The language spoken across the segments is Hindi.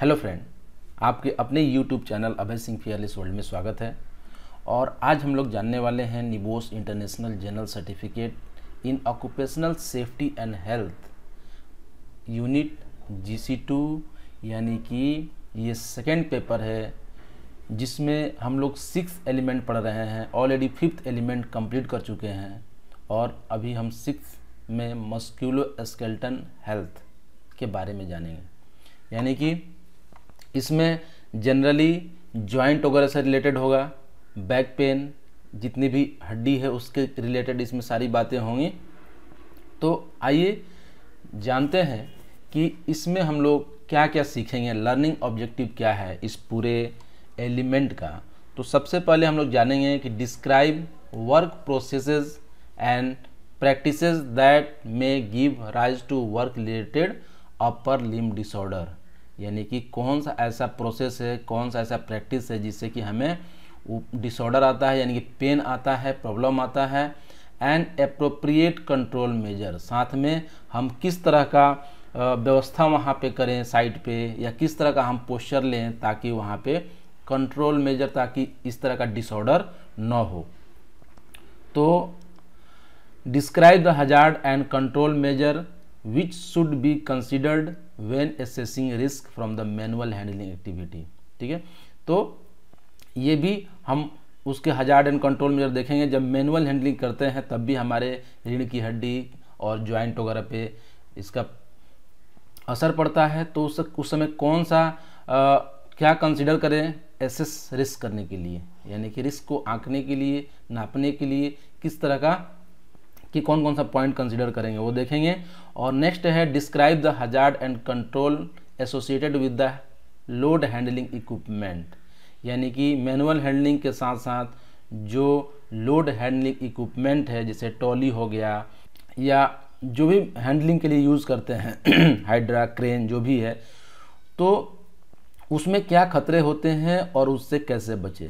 हेलो फ्रेंड आपके अपने YouTube channel Abhay Singh fearless world में स्वागत है और आज हम लोग जानने वाले हैं NEBOSH international general certificate in occupational safety and health unit G यानी कि ये सेकेंड पेपर है जिसमें हम लोग सिक्स एलिमेंट पढ़ रहे हैं ऑलरेडी फिफ्थ एलिमेंट कंप्लीट कर चुके हैं और अभी हम सिक्स में मस्क्यूलो स्केल्टन हेल्थ के बारे में जानेंगे यानी कि इसमें जनरली जॉइंट वगैरह से रिलेटेड होगा बैक पेन जितनी भी हड्डी है उसके रिलेटेड इसमें सारी बातें होंगी तो आइए जानते हैं कि इसमें हम लोग क्या क्या सीखेंगे लर्निंग ऑब्जेक्टिव क्या है इस पूरे एलिमेंट का तो सबसे पहले हम लोग जानेंगे कि describe work processes and practices that may give rise to work related upper limb disorder यानी कि कौन सा ऐसा प्रोसेस है कौन सा ऐसा प्रैक्टिस है जिससे कि हमें डिसऑर्डर आता है यानी कि पेन आता है प्रॉब्लम आता है एंड अप्रोप्रिएट कंट्रोल मेजर साथ में हम किस तरह का व्यवस्था वहाँ पे करें साइट पे या किस तरह का हम पोस्चर लें ताकि वहाँ पे कंट्रोल मेजर ताकि इस तरह का डिसऑर्डर न हो तो describe the hazard and control measure which should be considered when assessing risk from the manual handling activity ठीक है तो ये भी हम उसके हजार्ड एंड कंट्रोल में जब देखेंगे जब मैनुअल हैंडलिंग करते हैं तब भी हमारे रीढ़ की हड्डी और ज्वाइंट वगैरह पे इसका असर पड़ता है तो उस समय कौन सा आ, क्या कंसिडर करें एसेस रिस्क करने के लिए यानी कि रिस्क को आंकने के लिए नापने के लिए किस तरह का कि कौन कौन सा पॉइंट कंसिडर करेंगे वो देखेंगे और नेक्स्ट है describe the hazard and control associated with the load handling equipment यानी कि मैनुअल हैंडलिंग के साथ साथ जो लोड हैंडलिंग इक्विपमेंट है जैसे टॉली हो गया या जो भी हैंडलिंग के लिए यूज़ करते हैं हाइड्रा क्रेन जो भी है तो उसमें क्या खतरे होते हैं और उससे कैसे बचें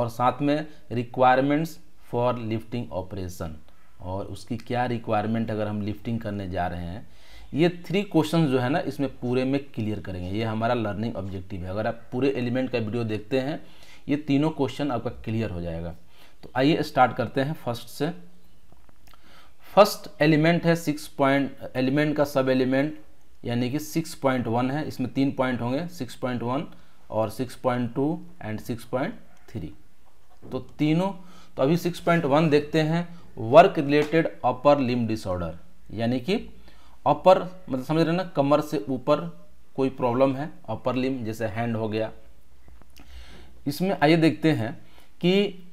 और साथ में रिक्वायरमेंट्स फॉर लिफ्टिंग ऑपरेशन और उसकी क्या रिक्वायरमेंट अगर हम लिफ्टिंग करने जा रहे हैं ये थ्री क्वेश्चन जो है ना इसमें पूरे में क्लियर करेंगे ये हमारा लर्निंग ऑब्जेक्टिव है अगर आप पूरे एलिमेंट का वीडियो देखते हैं ये तीनों क्वेश्चन आपका क्लियर हो जाएगा तो आइए स्टार्ट करते हैं फर्स्ट से फर्स्ट एलिमेंट है सिक्स पॉइंट एलिमेंट का सब एलिमेंट यानी कि सिक्स पॉइंट वन है इसमें तीन पॉइंट होंगे सिक्स पॉइंट वन और six point two and six point three तो तीनों तो अभी सिक्स पॉइंट वन देखते हैं work related upper limb disorder यानी कि अपर मतलब समझ रहे ना कमर से ऊपर कोई प्रॉब्लम है अपर लिम जैसे हैंड हो गया इसमें आइए देखते हैं कि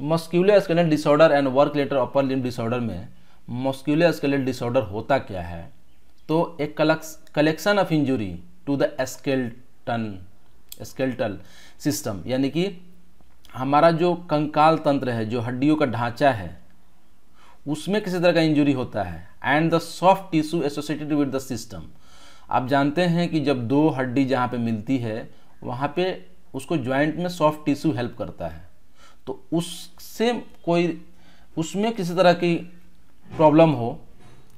muscular skelet disorder and work related upper limb disorder में मस्क्यूलर स्केलेट डिसऑर्डर होता क्या है तो एक collection of injury to the skeleton skeletal system यानी कि हमारा जो कंकाल तंत्र है जो हड्डियों का ढांचा है उसमें किसी तरह का इंजरी होता है and the soft tissue associated with the system आप जानते हैं कि जब दो हड्डी जहाँ पे मिलती है वहाँ पे उसको ज्वाइंट में सॉफ्ट टिश्यू हेल्प करता है तो उससे कोई उसमें किसी तरह की प्रॉब्लम हो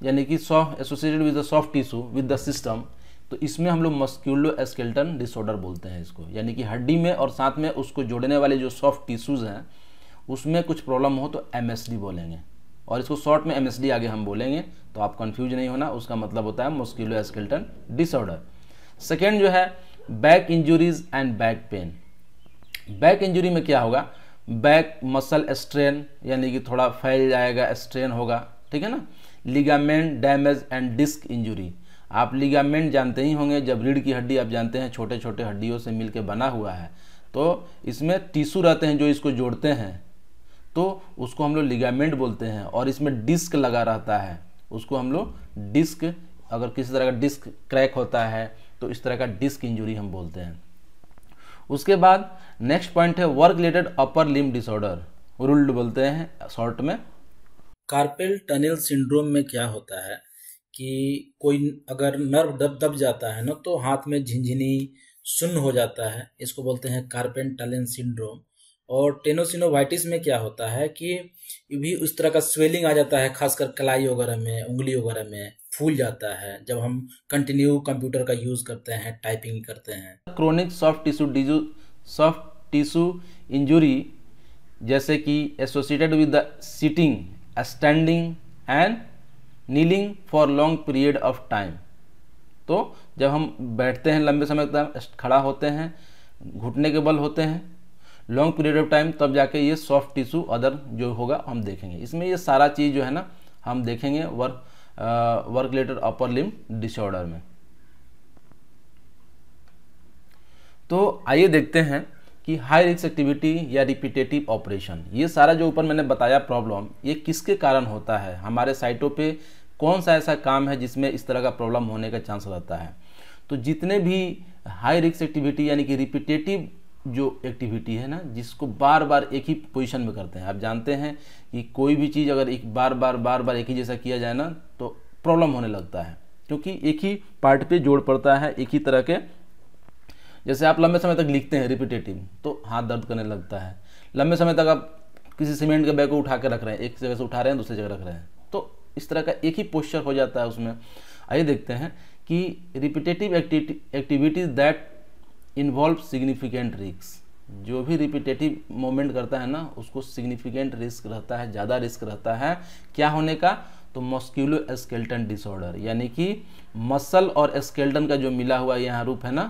यानी कि soft associated with the soft tissue with the system तो इसमें हम लोग मस्क्यूलो एस्केल्टन डिसऑर्डर बोलते हैं इसको यानी कि हड्डी में और साथ में उसको जोड़ने वाले जो सॉफ्ट टिश्यूज़ हैं उसमें कुछ प्रॉब्लम हो तो एम बोलेंगे और इसको शॉर्ट में एमएसडी आगे हम बोलेंगे तो आप कंफ्यूज नहीं होना उसका मतलब होता है मुस्किलो एस्किल्टन डिसऑर्डर सेकेंड जो है back injuries and back pain back injury में क्या होगा बैक मसल स्ट्रेन यानी कि थोड़ा फैल जाएगा स्ट्रेन होगा ठीक है ना ligament damage and disc injury आप लिगामेंट जानते ही होंगे जब रीढ़ की हड्डी आप जानते हैं छोटे छोटे हड्डियों से मिलकर बना हुआ है तो इसमें टिश्यू रहते हैं जो इसको जोड़ते हैं तो उसको हम लोग लिगामेंट बोलते हैं और इसमें डिस्क लगा रहता है उसको हम लोग डिस्क अगर किसी तरह का डिस्क क्रैक होता है तो इस तरह का डिस्क इंजुरी हम बोलते हैं उसके बाद नेक्स्ट पॉइंट है work related upper limb disorder ruled बोलते हैं शॉर्ट में कार्पेल टनल सिंड्रोम में क्या होता है कि कोई अगर नर्व दब दब जाता है ना तो हाथ में झिंझनी सुन्न हो जाता है इसको बोलते हैं कार्पेन टनल सिंड्रोम और टेनोसिनोवाइटिस में क्या होता है कि भी उस तरह का स्वेलिंग आ जाता है खासकर कलाई वगैरह में उंगली वगैरह में फूल जाता है जब हम कंटिन्यू कंप्यूटर का यूज़ करते हैं टाइपिंग करते हैं क्रोनिक सॉफ्ट टिश्यू डिजू सॉफ्ट टिश्यू इंजुरी जैसे कि associated with the sitting standing and kneeling for long period of time तो जब हम बैठते हैं लंबे समय तक खड़ा होते हैं घुटने के बल होते हैं लॉन्ग पीरियड ऑफ टाइम तब जाके ये सॉफ्ट टिश्यू अदर जो होगा हम देखेंगे इसमें ये सारा चीज़ जो है ना हम देखेंगे work work related upper limb disorder में तो आइए देखते हैं कि हाई रिस्क एक्टिविटी या रिपीटेटिव ऑपरेशन ये सारा जो ऊपर मैंने बताया प्रॉब्लम ये किसके कारण होता है हमारे साइटों पे कौन सा ऐसा काम है जिसमें इस तरह का प्रॉब्लम होने का चांस रहता है तो जितने भी हाई रिस्क एक्टिविटी यानी कि रिपीटेटिव जो एक्टिविटी है ना जिसको बार बार एक ही पोजीशन में करते हैं आप जानते हैं कि कोई भी चीज़ अगर एक बार बार बार बार एक ही जैसा किया जाए ना तो प्रॉब्लम होने लगता है क्योंकि एक ही पार्ट पे जोड़ पड़ता है एक ही तरह के जैसे आप लंबे समय तक लिखते हैं रिपीटेटिव तो हाथ दर्द करने लगता है लंबे समय तक आप किसी सीमेंट के बैग को उठा के रख रहे हैं एक जगह से उठा रहे हैं दूसरी जगह रख रहे हैं तो इस तरह का एक ही पोस्चर हो जाता है उसमें आइए देखते हैं कि repetitive activities that involve significant risk जो भी रिपीटेटिव मोमेंट करता है ना उसको सिग्निफिकेंट रिस्क रहता है ज़्यादा रिस्क रहता है क्या होने का तो मस्क्यूलो स्केल्टन डिसऑर्डर यानी कि मसल और स्केल्टन का जो मिला हुआ यहाँ रूप है ना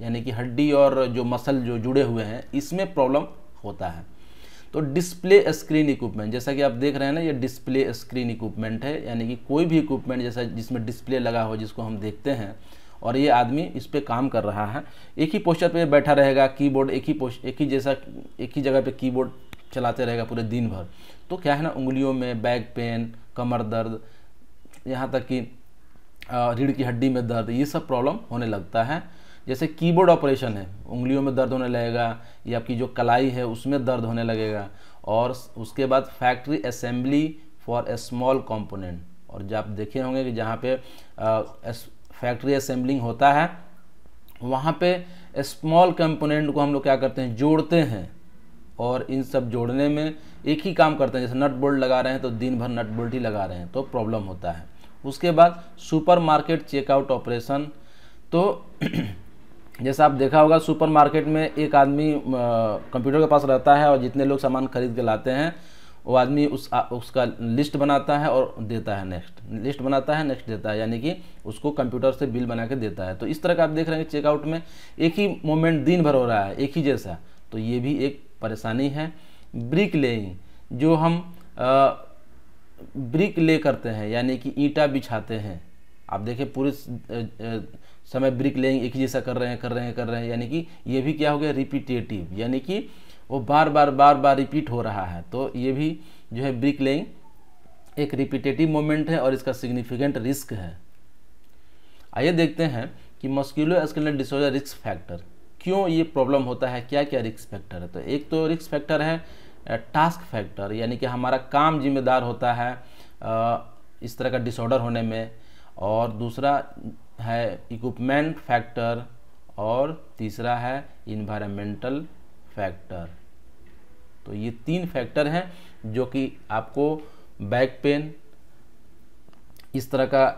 यानी कि हड्डी और जो मसल जो जुड़े हुए हैं इसमें प्रॉब्लम होता है तो डिस्प्ले स्क्रीन इक्विपमेंट जैसा कि आप देख रहे हैं ना ये डिस्प्ले स्क्रीन इक्विपमेंट है यानी कि कोई भी इक्विपमेंट जैसा जिसमें डिस्प्ले लगा हो जिसको हम देखते हैं और ये आदमी इस पर काम कर रहा है एक ही पोस्टर पर बैठा रहेगा कीबोर्ड एक ही पोस्ट एक ही जैसा एक ही जगह पर कीबोर्ड चलाते रहेगा पूरे दिन भर तो क्या है ना उंगलियों में बैक पेन कमर दर्द यहाँ तक कि रीढ़ की हड्डी में दर्द ये सब प्रॉब्लम होने लगता है जैसे कीबोर्ड ऑपरेशन है उंगलियों में दर्द होने लगेगा या आपकी जो कलाई है उसमें दर्द होने लगेगा और उसके बाद factory assembly for a small component और जब आप देखे होंगे कि जहाँ पे फैक्ट्री असेंबलिंग होता है वहाँ पे स्मॉल कंपोनेंट को हम लोग क्या करते हैं जोड़ते हैं और इन सब जोड़ने में एक ही काम करते हैं जैसे नट बोल्ट लगा रहे हैं तो दिन भर नट बोल्ट ही लगा रहे हैं तो प्रॉब्लम होता है उसके बाद सुपरमार्केट चेकआउट ऑपरेशन तो जैसा आप देखा होगा सुपरमार्केट में एक आदमी कंप्यूटर के पास रहता है और जितने लोग सामान खरीद के लाते हैं वो आदमी उस उसका लिस्ट बनाता है और देता है नेक्स्ट लिस्ट बनाता है नेक्स्ट देता है यानी कि उसको कंप्यूटर से बिल बना के देता है तो इस तरह का आप देख रहे हैं चेकआउट में एक ही मोमेंट दिन भर हो रहा है एक ही जैसा तो ये भी एक परेशानी है ब्रिक लेइंग जो हम आ, ब्रिक ले करते हैं यानी कि ईटा बिछाते हैं आप देखें पूरे समय ब्रिक लेइंग एक ही जैसा कर रहे हैं कर रहे हैं कर रहे हैं यानी कि ये भी क्या हो गया रिपीटेटिव यानी कि वो बार बार बार बार रिपीट हो रहा है तो ये भी जो है ब्रिक लेइंग एक रिपीटेटिव मोमेंट है और इसका सिग्निफिकेंट रिस्क है आइए देखते हैं कि musculo skeletal disorder risk factor क्यों ये प्रॉब्लम होता है क्या क्या रिस्क फैक्टर है तो एक तो रिस्क फैक्टर है टास्क फैक्टर यानी कि हमारा काम जिम्मेदार होता है इस तरह का डिसऑर्डर होने में और दूसरा है इक्विपमेंट फैक्टर और तीसरा है इन्वायरमेंटल फैक्टर तो ये तीन फैक्टर हैं जो कि आपको बैक पेन इस तरह का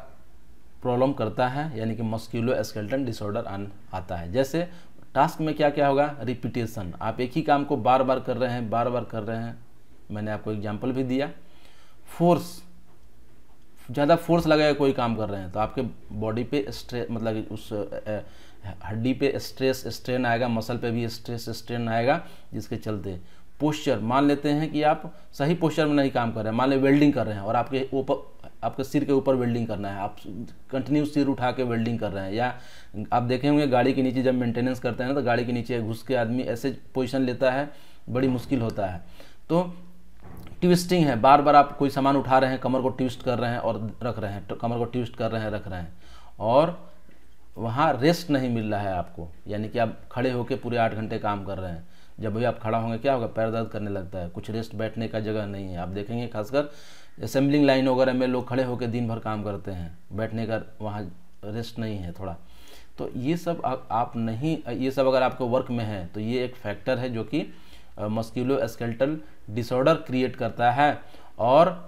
प्रॉब्लम करता है यानी कि मस्क्यूलो एस्केल्टन डिसऑर्डर आन आता है जैसे टास्क में क्या क्या होगा रिपीटेशन आप एक ही काम को बार बार कर रहे हैं बार बार कर रहे हैं मैंने आपको एग्जाम्पल भी दिया फोर्स ज़्यादा फोर्स लगाया कोई काम कर रहे हैं तो आपके बॉडी पे स्ट्रेस मतलब उस हड्डी पे स्ट्रेस स्ट्रेन आएगा मसल पे भी स्ट्रेस स्ट्रेन आएगा जिसके चलते पोस्चर मान लेते हैं कि आप सही पोस्चर में नहीं काम कर रहे हैं मान लें वेल्डिंग कर रहे हैं और आपके ऊपर आपके सिर के ऊपर वेल्डिंग करना है आप कंटिन्यू सिर उठा के वेल्डिंग कर रहे हैं या आप देखे होंगे गाड़ी के नीचे जब मेंटेनेंस करते हैं ना तो गाड़ी के नीचे घुस के आदमी ऐसे पोजिशन लेता है बड़ी मुश्किल होता है तो ट्विस्टिंग है बार बार आप कोई सामान उठा रहे हैं कमर को ट्विस्ट कर रहे हैं और रख रहे हैं कमर को ट्विस्ट कर रहे हैं रख रहे हैं और वहाँ रेस्ट नहीं मिल रहा है आपको यानी कि आप खड़े होकर पूरे आठ घंटे काम कर रहे हैं जब भी आप खड़ा होंगे क्या होगा पैर दर्द करने लगता है कुछ रेस्ट बैठने का जगह नहीं है आप देखेंगे खासकर असेंबलिंग लाइन वगैरह में लोग खड़े होकर दिन भर काम करते हैं बैठने का वहाँ रेस्ट नहीं है थोड़ा तो ये सब आ, आप नहीं ये सब अगर आपके वर्क में है तो ये एक फैक्टर है जो कि मस्क्यूलो स्केल्टल डिसऑर्डर क्रिएट करता है और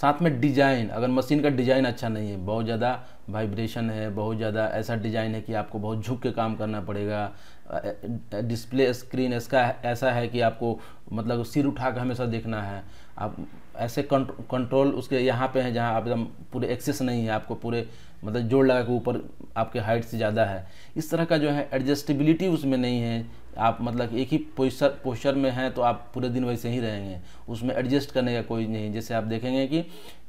साथ में डिजाइन अगर मशीन का डिजाइन अच्छा नहीं है बहुत ज़्यादा वाइब्रेशन है बहुत ज़्यादा ऐसा डिजाइन है कि आपको बहुत झुक के काम करना पड़ेगा डिस्प्ले स्क्रीन इसका ऐसा है कि आपको मतलब सिर उठा कर हमेशा देखना है आप ऐसे कंट्रोल उसके यहाँ पे हैं जहाँ आप एकदम पूरे एक्सेस नहीं है आपको पूरे मतलब जोड़ लगा के ऊपर आपके हाइट से ज़्यादा है इस तरह का जो है एडजस्टेबिलिटी उसमें नहीं है आप मतलब एक ही पोस्चर पोस्चर में हैं तो आप पूरे दिन वैसे ही रहेंगे उसमें एडजस्ट करने का कोई नहीं जैसे आप देखेंगे कि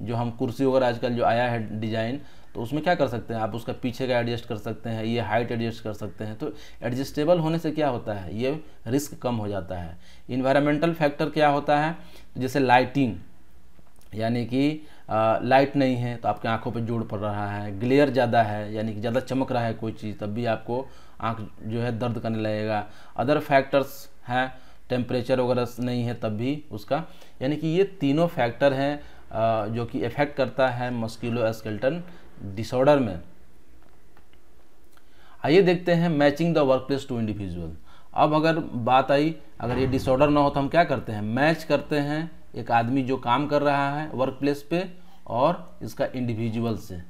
जो हम कुर्सी वगैरह आजकल जो आया है डिज़ाइन तो उसमें क्या कर सकते हैं आप उसका पीछे का एडजस्ट कर सकते हैं ये हाइट एडजस्ट कर सकते हैं तो एडजस्टेबल होने से क्या होता है ये रिस्क कम हो जाता है इन्वायरमेंटल फैक्टर क्या होता है तो जैसे लाइटिंग यानी कि लाइट नहीं है तो आपकी आंखों पर जोड़ पड़ रहा है ग्लेयर ज़्यादा है यानी कि ज़्यादा चमक रहा है कोई चीज़ तब भी आपको आँख जो है दर्द करने लगेगा अदर फैक्टर्स हैं टेम्परेचर वगैरह नहीं है तब भी उसका यानी कि ये तीनों फैक्टर हैं जो कि इफ़ेक्ट करता है मस्किलो एस्केल्टन डिसऑर्डर में आइए देखते हैं matching the work place to individual अब अगर बात आई अगर ये डिसऑर्डर ना हो तो हम क्या करते हैं मैच करते हैं एक आदमी जो काम कर रहा है वर्क प्लेस पे और इसका इंडिविजुअल से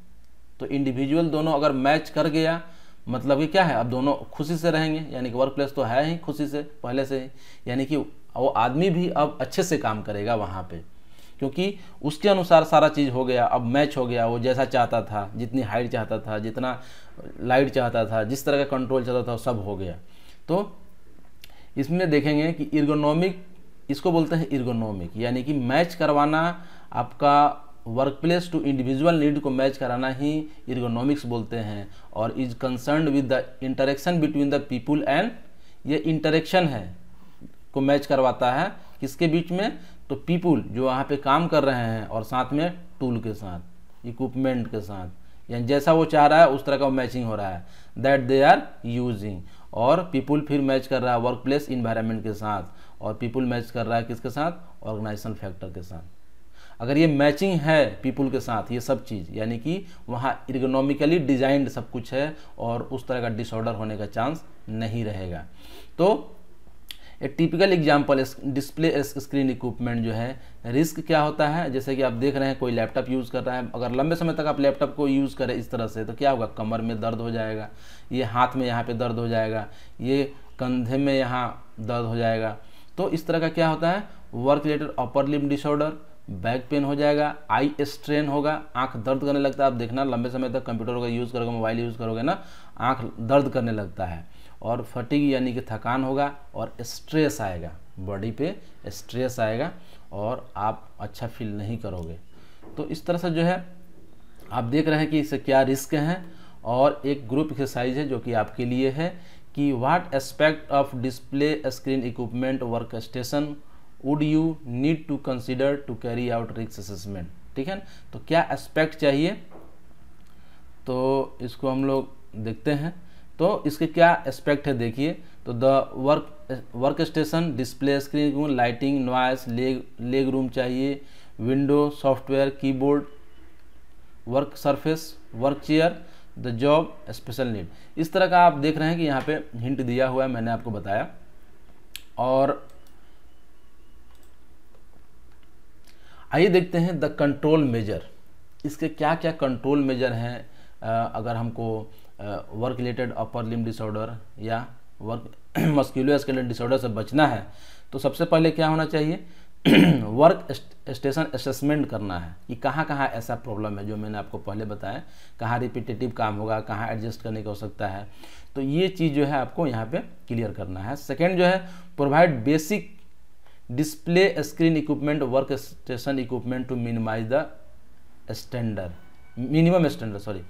तो इंडिविजुअल दोनों अगर मैच कर गया मतलब कि क्या है अब दोनों खुशी से रहेंगे यानी कि वर्क प्लेस तो है ही खुशी से पहले से ही यानी कि वो आदमी भी अब अच्छे से काम करेगा वहाँ पर क्योंकि उसके अनुसार सारा चीज़ हो गया अब मैच हो गया वो जैसा चाहता था जितनी हाइट चाहता था जितना लाइट चाहता था जिस तरह का कंट्रोल चाहता था वो सब हो गया तो इसमें देखेंगे कि इर्गोनॉमिक इसको बोलते हैं इर्गोनॉमिक यानी कि मैच करवाना आपका work place to individual need को मैच कराना ही इर्गोनॉमिक्स बोलते हैं और is concern with the interaction between the people and ये इंटरेक्शन है को मैच करवाता है किसके बीच में तो पीपुल जो वहाँ पे काम कर रहे हैं और साथ में टूल के साथ इक्विपमेंट के साथ यानी जैसा वो चाह रहा है उस तरह का मैचिंग हो रहा है दैट दे आर यूजिंग और पीपुल फिर मैच कर रहा है वर्क प्लेस इन्वायरमेंट के साथ और पीपुल मैच कर रहा है किसके साथ ऑर्गेनाइजेशन फैक्टर के साथ अगर ये मैचिंग है पीपुल के साथ ये सब चीज़ यानी कि वहाँ इकोनॉमिकली डिजाइंड सब कुछ है और उस तरह का डिसऑर्डर होने का चांस नहीं रहेगा तो a typical example display screen equipment जो है रिस्क क्या होता है जैसे कि आप देख रहे हैं कोई लैपटॉप यूज़ कर रहा है अगर लंबे समय तक आप लैपटॉप को यूज़ करें इस तरह से तो क्या होगा कमर में दर्द हो जाएगा ये हाथ में यहाँ पे दर्द हो जाएगा ये कंधे में यहाँ दर्द हो जाएगा तो इस तरह का क्या होता है work related upper limb disorder back pain हो जाएगा आई स्ट्रेन होगा आंख दर्द करने लगता है आप देखना लंबे समय तक कंप्यूटर का यूज़ करोगे मोबाइल यूज़ करोगे ना आँख दर्द करने लगता है और फटिग यानी कि थकान होगा और स्ट्रेस आएगा बॉडी पे स्ट्रेस आएगा और आप अच्छा फील नहीं करोगे तो इस तरह से जो है आप देख रहे हैं कि इससे क्या रिस्क हैं और एक ग्रुप एक्सरसाइज है जो कि आपके लिए है कि what aspect of display screen equipment work station would you need to consider to carry out risk assessment ठीक है तो क्या एस्पेक्ट चाहिए तो इसको हम लोग देखते हैं तो इसके क्या एस्पेक्ट है देखिए तो the work work station display screen lighting noise leg leg room चाहिए window software keyboard work surface work chair the job special need इस तरह का आप देख रहे हैं कि यहाँ पे हिंट दिया हुआ है मैंने आपको बताया और आइए देखते हैं द कंट्रोल मेजर इसके क्या क्या कंट्रोल मेजर हैं अगर हमको work related upper limb disorder या वर्क मस्क्यूलोस्केलेटल डिसऑर्डर से बचना है तो सबसे पहले क्या होना चाहिए वर्क स्टेशन असेसमेंट करना है कि कहाँ कहाँ ऐसा प्रॉब्लम है जो मैंने आपको पहले बताया कहाँ रिपीटेटिव काम होगा कहाँ एडजस्ट करने की आवश्यकता है तो ये चीज़ जो है आपको यहाँ पे क्लियर करना है सेकेंड जो है provide basic display screen equipment work station equipment to minimise the standard minimum standard sorry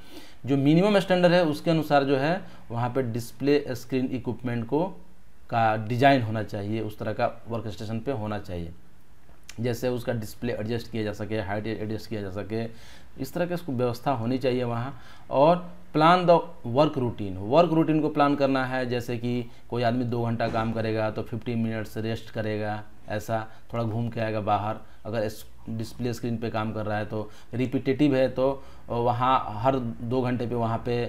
जो मिनिमम स्टैंडर्ड है उसके अनुसार जो है वहाँ पे डिस्प्ले स्क्रीन इक्विपमेंट को का डिजाइन होना चाहिए उस तरह का वर्क स्टेशन पर होना चाहिए जैसे उसका डिस्प्ले एडजस्ट किया जा सके हाइट एडजस्ट किया जा सके इस तरह की उसको व्यवस्था होनी चाहिए वहाँ और plan the work routine work routine को प्लान करना है जैसे कि कोई आदमी दो घंटा काम करेगा तो फिफ्टी मिनट्स रेस्ट करेगा ऐसा थोड़ा घूम के आएगा बाहर अगर डिस्प्ले स्क्रीन पे काम कर रहा है तो रिपीटेटिव है तो वहाँ हर दो घंटे पे वहाँ पे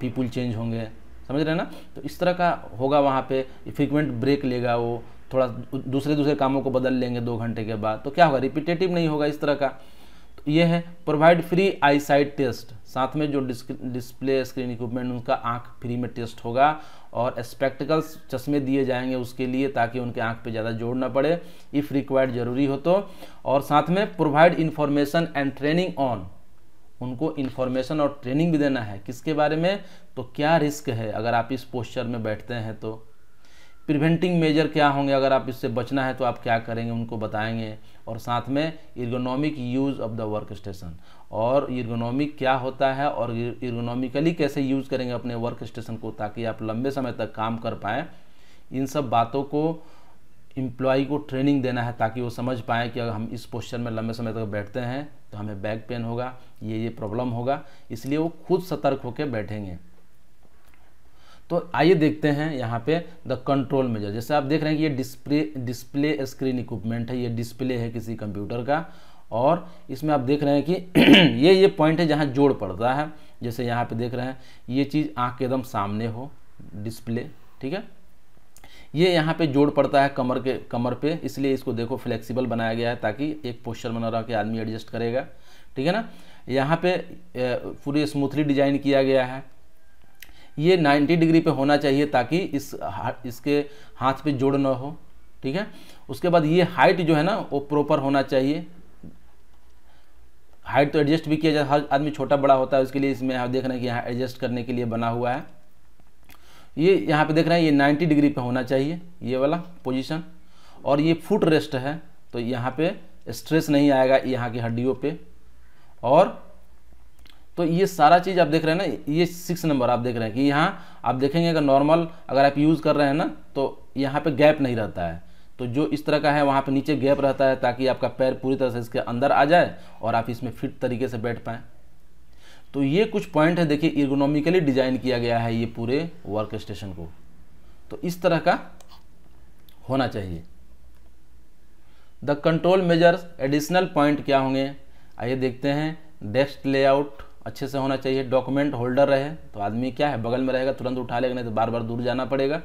पीपुल चेंज होंगे समझ रहे हैं ना तो इस तरह का होगा वहाँ पे फ्रिक्वेंट ब्रेक लेगा वो थोड़ा दूसरे दूसरे कामों को बदल लेंगे दो घंटे के बाद तो क्या होगा रिपीटेटिव नहीं होगा इस तरह का तो ये है प्रोवाइड फ्री आई टेस्ट साथ में जो डिस्प्ले स्क्रीन इक्विपमेंट उनका आँख फ्री में टेस्ट होगा और स्पेक्टिकल्स चश्मे दिए जाएंगे उसके लिए ताकि उनके आँख पे ज़्यादा जोड़ ना पड़े इफ़ रिक्वायर्ड ज़रूरी हो तो और साथ में provide information and training on उनको इन्फॉर्मेशन और ट्रेनिंग भी देना है किसके बारे में तो क्या रिस्क है अगर आप इस पोस्चर में बैठते हैं तो प्रिवेंटिंग मेजर क्या होंगे अगर आप इससे बचना है तो आप क्या करेंगे उनको बताएंगे और साथ में ergonomic use of the work station और इर्गोनॉमिक क्या होता है और इर्गोनॉमिकली कैसे यूज़ करेंगे अपने वर्क स्टेशन को ताकि आप लंबे समय तक काम कर पाएँ इन सब बातों को एम्प्लॉय को ट्रेनिंग देना है ताकि वो समझ पाएँ कि अगर हम इस पोस्चर में लंबे समय तक बैठते हैं तो हमें बैक पेन होगा ये ये प्रॉब्लम होगा इसलिए वो खुद सतर्क होकर बैठेंगे तो आइए देखते हैं यहाँ पे द कंट्रोल मेजर जैसे आप देख रहे हैं कि ये डिस्प्ले डिस्प्ले स्क्रीन इक्विपमेंट है ये डिस्प्ले है किसी कंप्यूटर का और इसमें आप देख रहे हैं कि ये ये पॉइंट है जहाँ जोड़ पड़ता है जैसे यहाँ पे देख रहे हैं ये चीज़ आँख के एकदम सामने हो डिस्प्ले ठीक है ये यहाँ पे जोड़ पड़ता है कमर के कमर पे इसलिए इसको देखो फ्लेक्सिबल बनाया गया है ताकि एक पोस्चर में न रह के आदमी एडजस्ट करेगा ठीक है ना यहाँ पे पूरी स्मूथली डिजाइन किया गया है ये 90 डिग्री पे होना चाहिए ताकि इस इसके हाथ पे जोड़ ना हो ठीक है उसके बाद ये हाइट जो है ना वो प्रॉपर होना चाहिए हाइट तो एडजस्ट भी किया जाए हर आदमी छोटा बड़ा होता है उसके लिए इसमें आप देख रहे हैं कि यहाँ एडजस्ट करने के लिए बना हुआ है ये यहाँ पे देख रहे हैं ये 90 डिग्री पे होना चाहिए ये वाला पोजीशन और ये फुट रेस्ट है तो यहाँ पे स्ट्रेस नहीं आएगा यहाँ की हड्डियों पे और तो ये सारा चीज़ आप देख रहे हैं ना ये सिक्स नंबर आप देख रहे हैं कि यहाँ आप देखेंगे अगर नॉर्मल अगर आप यूज़ कर रहे हैं ना तो यहाँ पर गैप नहीं रहता है तो जो इस तरह का है वहाँ पर नीचे गैप रहता है ताकि आपका पैर पूरी तरह से इसके अंदर आ जाए और आप इसमें फिट तरीके से बैठ पाएँ तो ये कुछ पॉइंट है देखिए इर्गोनॉमिकली डिजाइन किया गया है ये पूरे वर्क स्टेशन को तो इस तरह का होना चाहिए the control measures additional point क्या होंगे आइए देखते हैं डेस्क लेआउट अच्छे से होना चाहिए डॉक्यूमेंट होल्डर रहे तो आदमी क्या है बगल में रहेगा तुरंत उठा लेगा नहीं तो बार बार दूर जाना पड़ेगा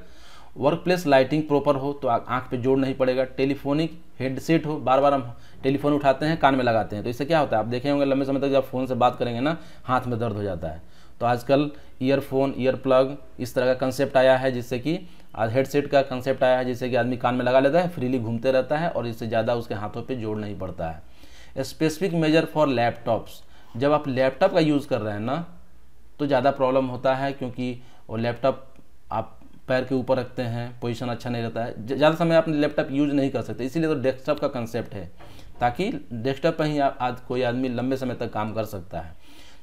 वर्क प्लेस लाइटिंग प्रॉपर हो तो आँख पे जोड़ नहीं पड़ेगा टेलीफोनिक हेडसेट हो बार बार हम टेलीफोन उठाते हैं कान में लगाते हैं तो इससे क्या होता है आप देखे होंगे लंबे समय तक जब फ़ोन से बात करेंगे ना हाथ में दर्द हो जाता है तो आजकल ईयरफोन ईयर प्लग इस तरह का कंसेप्ट आया है जिससे कि आज हेडसेट का कंसेप्ट आया है जिससे कि आदमी कान में लगा लेता है फ्रीली घूमते रहता है और इससे ज़्यादा उसके हाथों पर जोड़ नहीं पड़ता है स्पेसिफिक मेजर फॉर लैपटॉप्स जब आप लैपटॉप का यूज़ कर रहे हैं ना तो ज़्यादा प्रॉब्लम होता है क्योंकि वो लैपटॉप आप पैर के ऊपर रखते हैं पोजीशन अच्छा नहीं रहता है ज़्यादा समय आप लैपटॉप यूज नहीं कर सकते इसीलिए तो डेस्कटॉप का कंसेप्ट है ताकि डेस्कटॉप पर ही आप आज कोई आदमी लंबे समय तक काम कर सकता है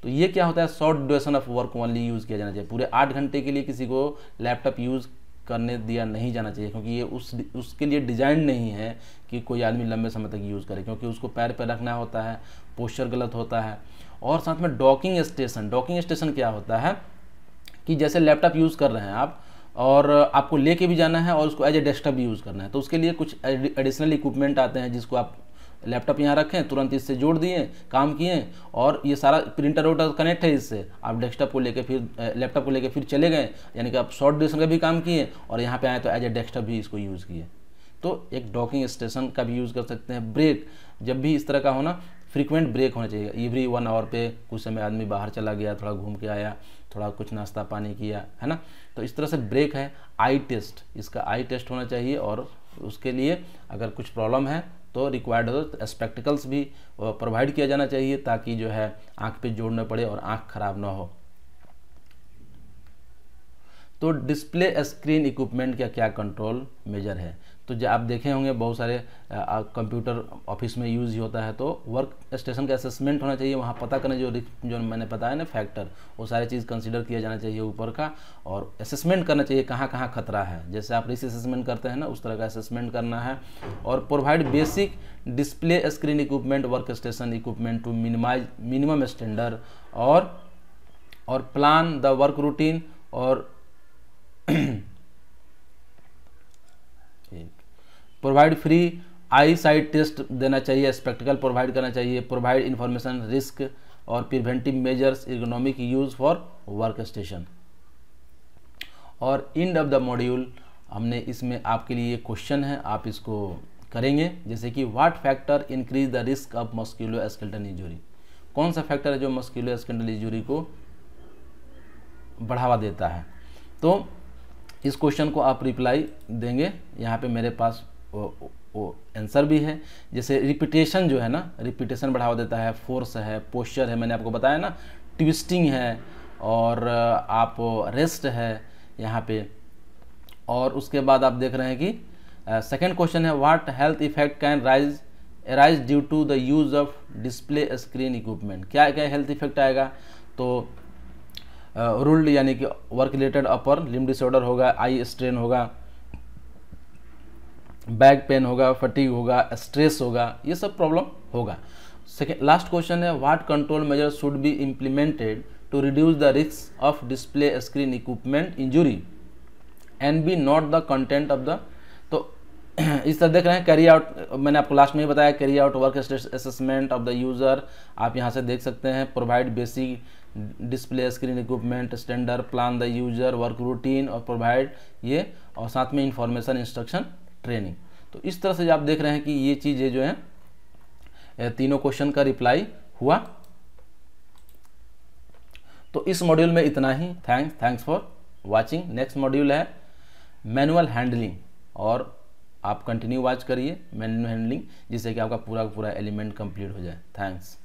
तो ये क्या होता है short duration of work only use किया जाना चाहिए पूरे आठ घंटे के लिए किसी को लैपटॉप यूज़ करने दिया नहीं जाना चाहिए क्योंकि ये उस उसके लिए डिजाइन नहीं है कि कोई आदमी लंबे समय तक यूज़ करे क्योंकि उसको पैर पर रखना होता है पोस्चर गलत होता है और साथ में डॉकिंग स्टेशन डॉकिंग स्टेशन क्या होता है कि जैसे लैपटॉप यूज़ कर रहे हैं आप और आपको लेके भी जाना है और उसको एज ए डेस्कटॉप भी यूज़ करना है तो उसके लिए कुछ एडिशनल इक्विपमेंट आते हैं जिसको आप लैपटॉप यहाँ रखें तुरंत इससे जोड़ दिए काम किए और ये सारा प्रिंटर वोटर कनेक्ट है इससे आप डेस्कटॉप को लेके फिर लैपटॉप को लेके फिर चले गए यानी कि आप शॉर्ट ड्यूरेशन का भी काम किए और यहाँ पे आए तो एज ए डेस्कटॉप भी इसको यूज़ किए तो एक डॉकिंग स्टेशन का भी यूज़ कर सकते हैं ब्रेक जब भी इस तरह का होना फ्रिक्वेंट ब्रेक होना चाहिए एवरी वन आवर पे कुछ समय आदमी बाहर चला गया थोड़ा घूम के आया थोड़ा कुछ नाश्ता पानी किया है ना तो इस तरह से ब्रेक है आई टेस्ट इसका आई टेस्ट होना चाहिए और उसके लिए अगर कुछ प्रॉब्लम है तो रिक्वायर्ड हो तो स्पेक्टिकल्स भी प्रोवाइड किया जाना चाहिए ताकि जो है आँख पे जोड़ ना पड़े और आँख खराब ना हो तो डिस्प्ले स्क्रीन इक्विपमेंट का क्या कंट्रोल मेजर है तो जब आप देखे होंगे बहुत सारे कंप्यूटर ऑफिस में यूज़ ही होता है तो वर्क स्टेशन का असेसमेंट होना चाहिए वहाँ पता करना जो जो मैंने बताया ना फैक्टर वो सारे चीज़ कंसिडर किया जाना चाहिए ऊपर का और असेसमेंट करना चाहिए कहाँ कहाँ खतरा है जैसे आप रिस असेसमेंट करते हैं ना उस तरह का असेसमेंट करना है और provide basic display screen equipment work station equipment to minimize minimum standard और और प्लान द वर्क रूटीन और provide free eyesight test देना चाहिए स्पेक्टिकल प्रोवाइड करना चाहिए प्रोवाइड इन्फॉर्मेशन रिस्क और preventive measures economic use for work station और इंड ऑफ द मॉड्यूल हमने इसमें आपके लिए क्वेश्चन है आप इसको करेंगे जैसे कि what factor increase the risk of musculoskeletal injury कौन सा फैक्टर है जो मस्क्यूलो एस्केल्टन इंजुरी को बढ़ावा देता है तो इस क्वेश्चन को आप रिप्लाई देंगे यहाँ पे मेरे पास वो आंसर भी है जैसे रिपीटेशन जो है ना रिपीटेशन बढ़ावा देता है फोर्स है पोस्चर है मैंने आपको बताया ना ट्विस्टिंग है और आप रेस्ट है यहाँ पे और उसके बाद आप देख रहे हैं कि सेकेंड क्वेश्चन है what health effect can rise rise due to the use of display screen equipment क्या क्या हेल्थ इफेक्ट आएगा तो रूल्ड यानी कि work related upper limb disorder होगा आई स्ट्रेन होगा बैक पेन होगा फटीक होगा स्ट्रेस होगा ये सब प्रॉब्लम होगा सेकेंड लास्ट क्वेश्चन है what control measure should be implemented to reduce the risk of display screen equipment injury and be not the content of the तो इस तरह देख रहे हैं कैरी आउट मैंने आपको लास्ट में ही बताया carry out work assessment of the user आप यहाँ से देख सकते हैं provide basic display screen equipment standard plan the user work routine और प्रोवाइड ये और साथ में इंफॉर्मेशन इंस्ट्रक्शन ट्रेनिंग तो इस तरह से आप देख रहे हैं कि ये चीज़ें जो है तीनों क्वेश्चन का रिप्लाई हुआ तो इस मॉड्यूल में इतना ही thanks thanks for watching next module है मैनुअल हैंडलिंग और आप कंटिन्यू वॉच करिए मैनुअल हैंडलिंग जिससे कि आपका पूरा पूरा एलिमेंट कंप्लीट हो जाए थैंक्स